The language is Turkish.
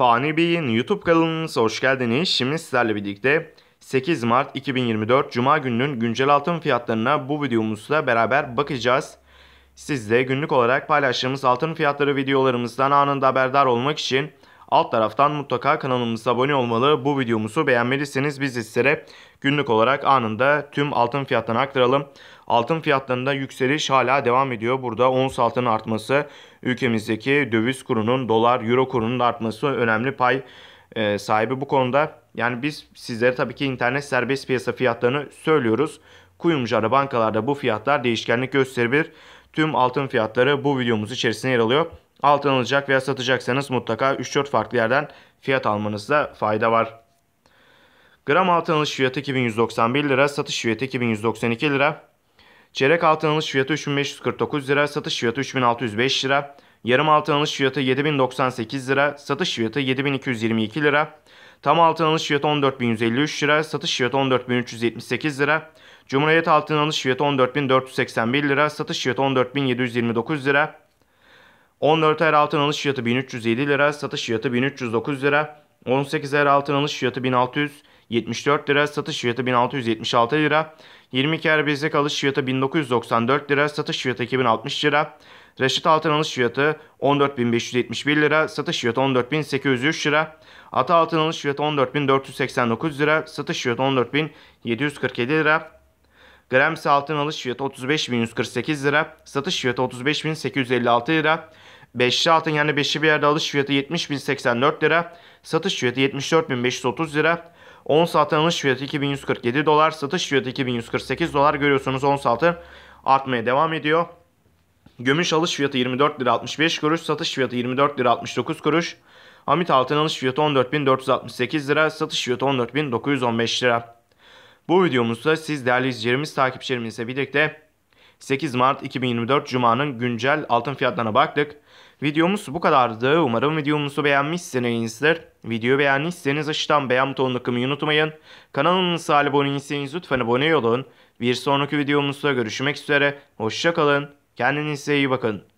Fani Bey'in YouTube kanalınıza hoş geldiniz. Şimdi sizlerle birlikte 8 Mart 2024 Cuma gününün güncel altın fiyatlarına bu videomuzla beraber bakacağız. Siz günlük olarak paylaştığımız altın fiyatları videolarımızdan anında haberdar olmak için Alt taraftan mutlaka kanalımıza abone olmalı. Bu videomuzu beğenmelisiniz. biz sizlere günlük olarak anında tüm altın fiyatlarını aktaralım. Altın fiyatlarında yükseliş hala devam ediyor. Burada ons altının artması, ülkemizdeki döviz kurunun, dolar, euro kurunun artması önemli pay e, sahibi bu konuda. Yani biz sizlere tabii ki internet serbest piyasa fiyatlarını söylüyoruz. Kuyumcular, bankalarda bu fiyatlar değişkenlik gösterebilir. Tüm altın fiyatları bu videomuz içerisinde yer alıyor. Altın alacak veya satacaksanız mutlaka 3-4 farklı yerden fiyat almanızda fayda var. Gram altın alış fiyatı 2191 lira, satış fiyatı 2192 lira. Çeyrek altın alış fiyatı 3549 lira, satış fiyatı 3605 lira. Yarım altın alış fiyatı 7098 lira, satış fiyatı 7222 lira. Tam altın alış fiyatı 14153 lira, satış fiyatı 14378 lira. Cumhuriyet altın alış fiyatı 14481 lira, satış fiyatı 14729 lira. 14 er altın alış fiyatı 1307 lira, satış fiyatı 1309 lira. 18 er altın alış fiyatı 1674 lira, satış fiyatı 1676 lira. 22 er bezlik alış fiyatı 1994 lira, satış fiyatı 2060 lira. Reşit altın alış fiyatı 14.571 lira, satış fiyatı 14.803 lira. Ata altın alış fiyatı 14.489 lira, satış fiyatı 14.747 lira. Grams altın alış fiyatı 35.148 lira, satış fiyatı 35.856 lira. Beşli altın yani beşi bir yerde alış fiyatı 70.084 lira. Satış fiyatı 74.530 lira. Ons altın alış fiyatı 2147 dolar. Satış fiyatı 2148 dolar. Görüyorsunuz ons altın artmaya devam ediyor. Gümüş alış fiyatı 24 lira 65 kuruş. Satış fiyatı 24 lira 69 kuruş. Hamit altın alış fiyatı 14.468 lira. Satış fiyatı 14.915 lira. Bu videomuzda siz değerli izleyicilerimiz, takipçilerimizle birlikte 8 Mart 2024 Cuma'nın güncel altın fiyatlarına baktık. Videomuz bu kadardı. Umarım videomuzu beğenmişsinizdir. Videoyu beğendiyseniz aşağıdan beğen butonunu kımayı unutmayın. Kanalımıza abone değilseniz lütfen abone olun. Bir sonraki videomuzda görüşmek üzere. Hoşçakalın. Kendinize iyi bakın.